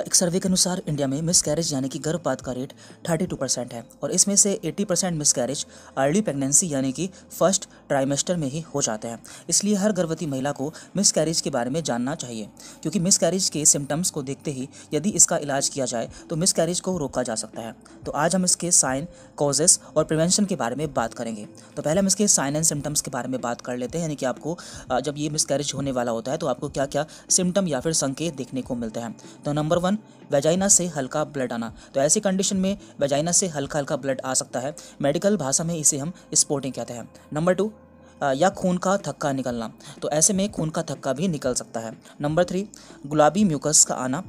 एक सर्वे के अनुसार इंडिया में मिस कैरेज यानी कि गर्भपात का रेट 32 परसेंट है और इसमें से 80 percent miscarriage early pregnancy यानी कि फर्स्ट ट्राइमेस्टर में ही हो जाते हैं इसलिए हर गर्भवती महिला को मिस कैरेज के बारे में जानना चाहिए क्योंकि मिस कैरेज के सिम्टम्स को देखते ही यदि इसका इलाज किया जाए तो मिस कैरेज को रोका जा सकता है तो आज हम इसके साइन कॉजेस और प्रिवेंशन के बारे में बात करेंगे तो पहले हम इसके साइन एंड सिम्टम्स के बारे में बात कर लेते हैं यानी कि आपको जब ये मिस कैरेज होने वाला होता है तो आपको क्या क्या सिम्टम या फिर संकेत देखने को मिलते हैं तो नंबर वन वेजाइना से हल्का ब्लड आना तो ऐसी कंडीशन में वेजाइना से हल्का हल्का ब्लड आ सकता है मेडिकल भाषा में इसे हम स्पोर्टिंग कहते हैं नंबर टू या खून का थक्का निकलना तो ऐसे में खून का थक्का भी निकल सकता है नंबर थ्री गुलाबी म्यूकस का आना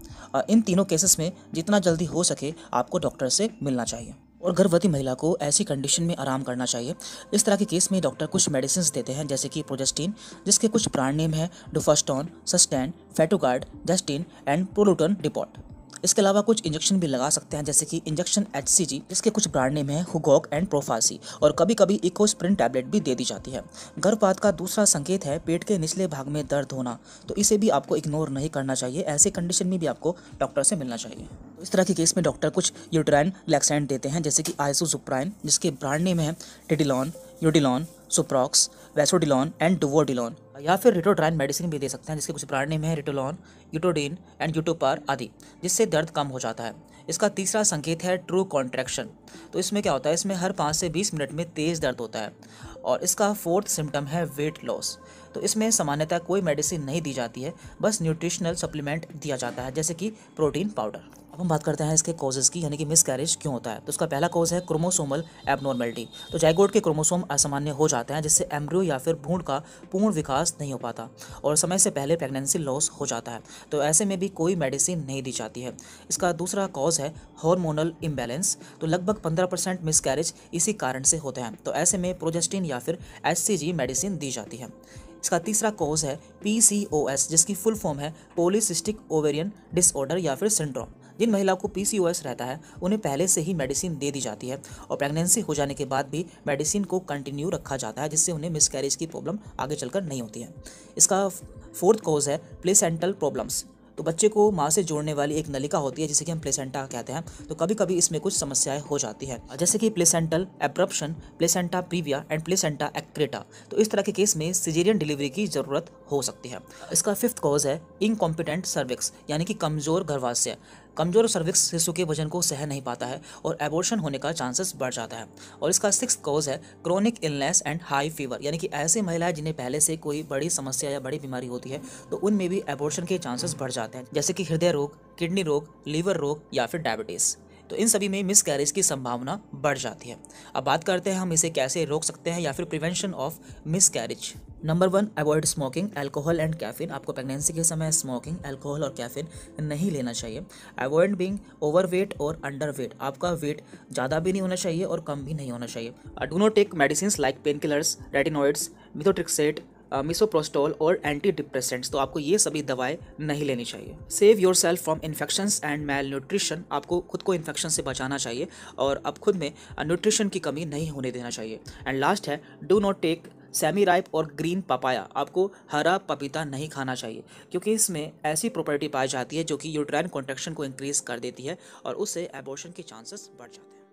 इन तीनों केसेस में जितना जल्दी हो सके आपको डॉक्टर से मिलना चाहिए और गर्भवती महिला को ऐसी कंडीशन में आराम करना चाहिए इस तरह के केस में डॉक्टर कुछ मेडिसिन देते हैं जैसे कि प्रोजेस्टीन जिसके कुछ ब्रांड नेम है Duphaston Susten Fetogard Justin and Proluton Depot इसके अलावा कुछ इंजेक्शन भी लगा सकते हैं जैसे कि इंजेक्शन एच सी जी जिसके कुछ ब्रांड नेम है हुगॉक एंड प्रोफासी और कभी कभी इकोस्प्रिन टैबलेट भी दे दी जाती है गर्भपात का दूसरा संकेत है पेट के निचले भाग में दर्द होना तो इसे भी आपको इग्नोर नहीं करना चाहिए ऐसे कंडीशन में भी आपको डॉक्टर से मिलना चाहिए तो इस तरह के केस में डॉक्टर कुछ यूट्राइन लैक्सेंट देते हैं जैसे कि आइसोजुप्राइन जिसके ब्रांड नेम है टिडिलॉन यूडिलॉन सुप्रॉक्स वैसोडिलॉन एंड डुवोडिलॉन या फिर रिटोड्राइन मेडिसिन भी दे सकते हैं जिसके कुछ ब्रांड नेम है रिटोलॉन यूटोडीन एंड यूटोपार आदि जिससे दर्द कम हो जाता है इसका तीसरा संकेत है ट्रू कॉन्ट्रैक्शन तो इसमें क्या होता है इसमें हर पाँच से बीस मिनट में तेज़ दर्द होता है और इसका फोर्थ सिम्टम है वेट लॉस तो इसमें सामान्यतः कोई मेडिसिन नहीं दी जाती है बस न्यूट्रिशनल सप्लीमेंट दिया जाता है जैसे कि प्रोटीन पाउडर अब हम बात करते हैं इसके कॉजेज़ की यानी कि मिस कैरेज क्यों होता है तो उसका पहला कॉज है क्रोमोसोमल एबनॉर्मेलिटी तो जाइगोड के क्रोमोसोम असामान्य हो जाते हैं जिससे एम्ब्रियो या फिर भ्रूण का पूर्ण विकास नहीं हो पाता और समय से पहले प्रेगनेंसी लॉस हो जाता है तो ऐसे में भी कोई मेडिसिन नहीं दी जाती है इसका दूसरा कॉज है हॉर्मोनल इम्बैलेंस तो लगभग पंद्रह परसेंट कैरेज इसी कारण से होते हैं तो ऐसे में प्रोजेस्टिन या फिर एस मेडिसिन दी जाती है इसका तीसरा कॉज है पी जिसकी फुल फॉर्म है पोलिसिस्टिक ओवेरियन डिसऑर्डर या फिर सिंड्रोम जिन महिलाओं को पी रहता है उन्हें पहले से ही मेडिसिन दे दी जाती है और प्रेगनेंसी हो जाने के बाद भी मेडिसिन को कंटिन्यू रखा जाता है जिससे उन्हें मिसकैरेज की प्रॉब्लम आगे चलकर नहीं होती है इसका फोर्थ कॉज है प्लेसेंटल प्रॉब्लम्स तो बच्चे को माँ से जोड़ने वाली एक नलिका होती है जिसे कि हम प्लेसेंटा कहते हैं तो कभी कभी इसमें कुछ समस्याएं हो जाती है जैसे कि placental abruption placenta previa and placenta accreta तो इस तरह के केस में सिजेरियन डिलीवरी की ज़रूरत हो सकती है इसका फिफ्थ कॉज है इनकॉम्पिटेंट सर्विक्स यानी कि कमज़ोर गर्भाशय कमज़ोर सर्विक्स शिशु के वजन को सह नहीं पाता है और एबोर्शन होने का चांसेस बढ़ जाता है और इसका सिक्स कॉज है chronic illness and high fever यानी कि ऐसे महिलाएं जिन्हें पहले से कोई बड़ी समस्या या बड़ी बीमारी होती है तो उनमें भी एबोर्शन के चांसेस बढ़ जाते हैं जैसे कि हृदय रोग किडनी रोग लीवर रोग या फिर डायबिटीज़ तो इन सभी में मिस कैरेज की संभावना बढ़ जाती है अब बात करते हैं हम इसे कैसे रोक सकते हैं या फिर prevention of miscarriage number one avoid smoking alcohol and caffeine आपको प्रेगनेंसी के समय स्मोकिंग एल्कोहल और कैफीन नहीं लेना चाहिए अवॉइड ओवर वेट और वेट आपका वेट ज़्यादा भी नहीं होना चाहिए और कम भी नहीं होना चाहिए do not take medicine like painkillers retinoids methotrexate misoprostol और एंटी डिप्रेसेंट्स तो आपको ये सभी दवाएं नहीं लेनी चाहिए save yourself from infections and malnutrition आपको खुद को इन्फेक्शन से बचाना चाहिए और अब खुद में न्यूट्रिशन की कमी नहीं होने देना चाहिए एंड लास्ट है do not take semi ripe और ग्रीन पपाया आपको हरा पपीता नहीं खाना चाहिए क्योंकि इसमें ऐसी प्रॉपर्टी पाई जाती है जो कि यूट्राइन कॉन्ट्रेक्शन को इंक्रीज़ कर देती है और उससे एबोर्शन के चांसेस बढ़ जाते हैं